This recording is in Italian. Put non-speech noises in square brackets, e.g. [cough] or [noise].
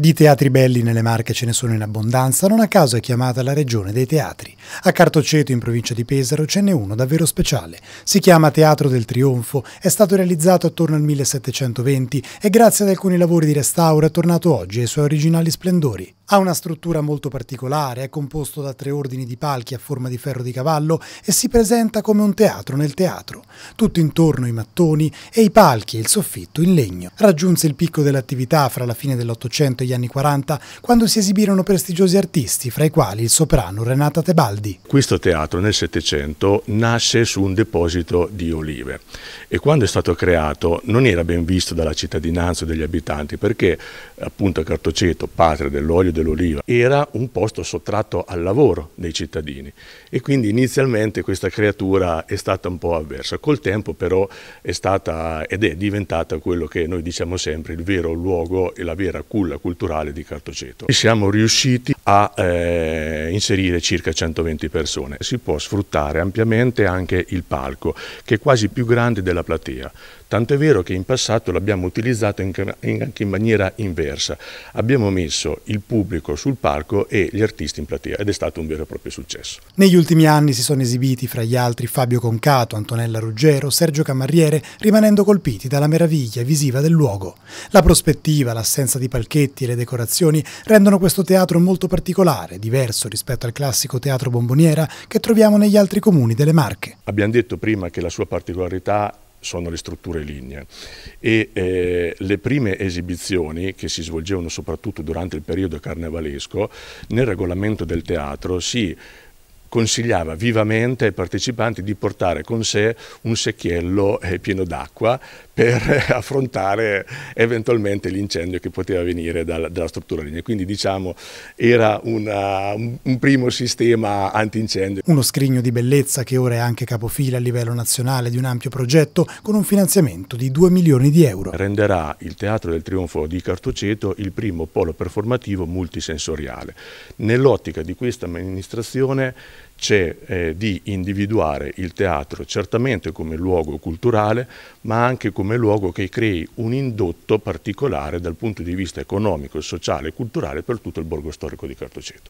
Di teatri belli nelle Marche ce ne sono in abbondanza, non a caso è chiamata la regione dei teatri. A Cartoceto, in provincia di Pesaro, ce n'è uno davvero speciale. Si chiama Teatro del Trionfo, è stato realizzato attorno al 1720 e grazie ad alcuni lavori di restauro è tornato oggi ai suoi originali splendori. Ha una struttura molto particolare, è composto da tre ordini di palchi a forma di ferro di cavallo e si presenta come un teatro nel teatro. Tutto intorno i mattoni e i palchi e il soffitto in legno. Raggiunse il picco dell'attività fra la fine dell'Ottocento e gli anni 40 quando si esibirono prestigiosi artisti, fra i quali il soprano Renata Tebaldi. Questo teatro nel Settecento nasce su un deposito di olive e quando è stato creato non era ben visto dalla cittadinanza o dagli abitanti perché appunto Cartoceto, padre dell'olio dell'Oliva, era un posto sottratto al lavoro dei cittadini e quindi inizialmente questa creatura è stata un po' avversa. Col tempo però è stata ed è diventata quello che noi diciamo sempre il vero luogo e la vera culla culturale di Cartoceto. E siamo riusciti a eh, inserire circa 120 persone. Si può sfruttare ampiamente anche il palco, che è quasi più grande della platea. Tanto è vero che in passato l'abbiamo utilizzato anche in maniera inversa. Abbiamo messo il pubblico pubblico sul palco e gli artisti in platea ed è stato un vero e proprio successo. Negli ultimi anni si sono esibiti fra gli altri Fabio Concato, Antonella Ruggero, Sergio Camarriere, rimanendo colpiti dalla meraviglia visiva del luogo. La prospettiva, l'assenza di palchetti e le decorazioni rendono questo teatro molto particolare, diverso rispetto al classico teatro bomboniera che troviamo negli altri comuni delle Marche. Abbiamo detto prima che la sua particolarità sono le strutture lignee e eh, le prime esibizioni che si svolgevano soprattutto durante il periodo carnevalesco nel regolamento del teatro si consigliava vivamente ai partecipanti di portare con sé un secchiello eh, pieno d'acqua per [laughs] affrontare eventualmente l'incendio che poteva venire dalla, dalla struttura linea. Quindi diciamo era una, un primo sistema antincendio. Uno scrigno di bellezza che ora è anche capofila a livello nazionale di un ampio progetto con un finanziamento di 2 milioni di euro. Renderà il Teatro del Trionfo di Cartoceto il primo polo performativo multisensoriale. Nell'ottica di questa amministrazione c'è eh, di individuare il teatro certamente come luogo culturale, ma anche come luogo che crei un indotto particolare dal punto di vista economico, sociale e culturale per tutto il borgo storico di Cartoceto.